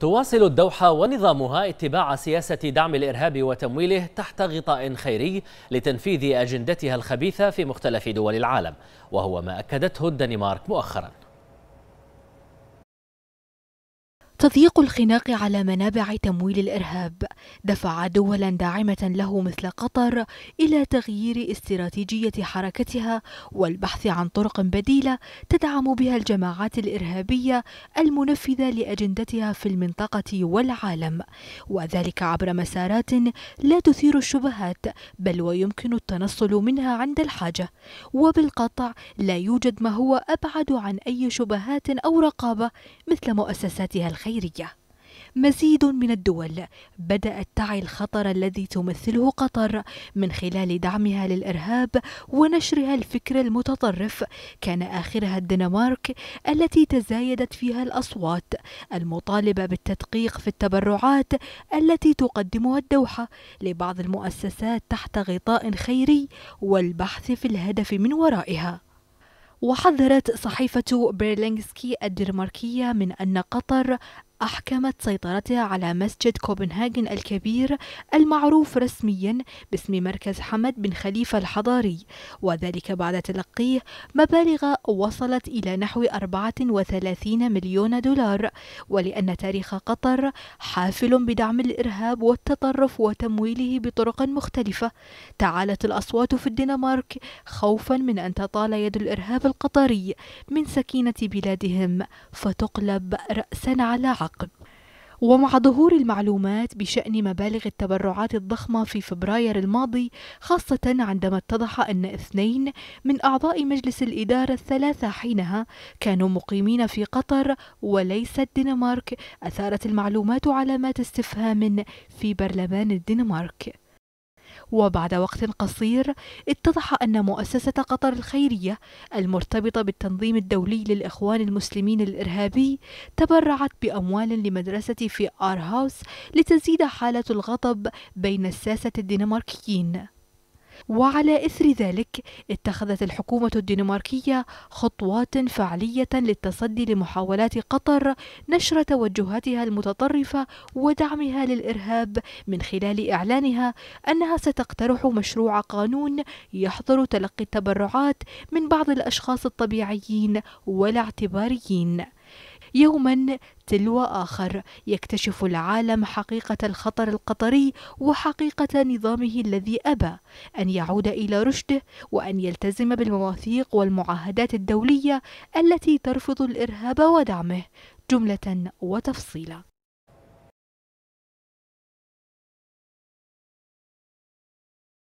تواصل الدوحة ونظامها اتباع سياسة دعم الإرهاب وتمويله تحت غطاء خيري لتنفيذ أجندتها الخبيثة في مختلف دول العالم وهو ما أكدته الدنمارك مؤخراً تضييق الخناق على منابع تمويل الإرهاب دفع دولا داعمة له مثل قطر إلى تغيير استراتيجية حركتها والبحث عن طرق بديلة تدعم بها الجماعات الإرهابية المنفذة لأجندتها في المنطقة والعالم وذلك عبر مسارات لا تثير الشبهات بل ويمكن التنصل منها عند الحاجة وبالقطع لا يوجد ما هو أبعد عن أي شبهات أو رقابة مثل مؤسساتها الخيرية الخيرية مزيد من الدول بدأت تعي الخطر الذي تمثله قطر من خلال دعمها للإرهاب ونشرها الفكر المتطرف كان آخرها الدنمارك التي تزايدت فيها الأصوات المطالبة بالتدقيق في التبرعات التي تقدمها الدوحة لبعض المؤسسات تحت غطاء خيري والبحث في الهدف من ورائها وحذرت صحيفة بيرلينغسكي الدنماركية من أن قطر أحكمت سيطرتها على مسجد كوبنهاجن الكبير المعروف رسميا باسم مركز حمد بن خليفة الحضاري وذلك بعد تلقيه مبالغ وصلت إلى نحو 34 مليون دولار ولأن تاريخ قطر حافل بدعم الإرهاب والتطرف وتمويله بطرق مختلفة تعالت الأصوات في الدنمارك خوفا من أن تطال يد الإرهاب القطري من سكينة بلادهم فتقلب رأسا على عقب العراق ومع ظهور المعلومات بشأن مبالغ التبرعات الضخمة في فبراير الماضي خاصة عندما اتضح أن اثنين من أعضاء مجلس الإدارة الثلاثة حينها كانوا مقيمين في قطر وليس الدنمارك أثارت المعلومات علامات استفهام في برلمان الدنمارك وبعد وقت قصير اتضح أن مؤسسة قطر الخيرية المرتبطة بالتنظيم الدولي للإخوان المسلمين الإرهابي تبرعت بأموال لمدرسة في آرهاوس لتزيد حالة الغضب بين الساسة الدنماركيين وعلى إثر ذلك اتخذت الحكومة الدنماركية خطوات فعلية للتصدي لمحاولات قطر نشر توجهاتها المتطرفة ودعمها للإرهاب من خلال إعلانها أنها ستقترح مشروع قانون يحظر تلقي التبرعات من بعض الأشخاص الطبيعيين والاعتباريين يوما تلو آخر يكتشف العالم حقيقة الخطر القطري وحقيقة نظامه الذي أبى أن يعود إلى رشده وأن يلتزم بالمواثيق والمعاهدات الدولية التي ترفض الإرهاب ودعمه جملة وتفصيلا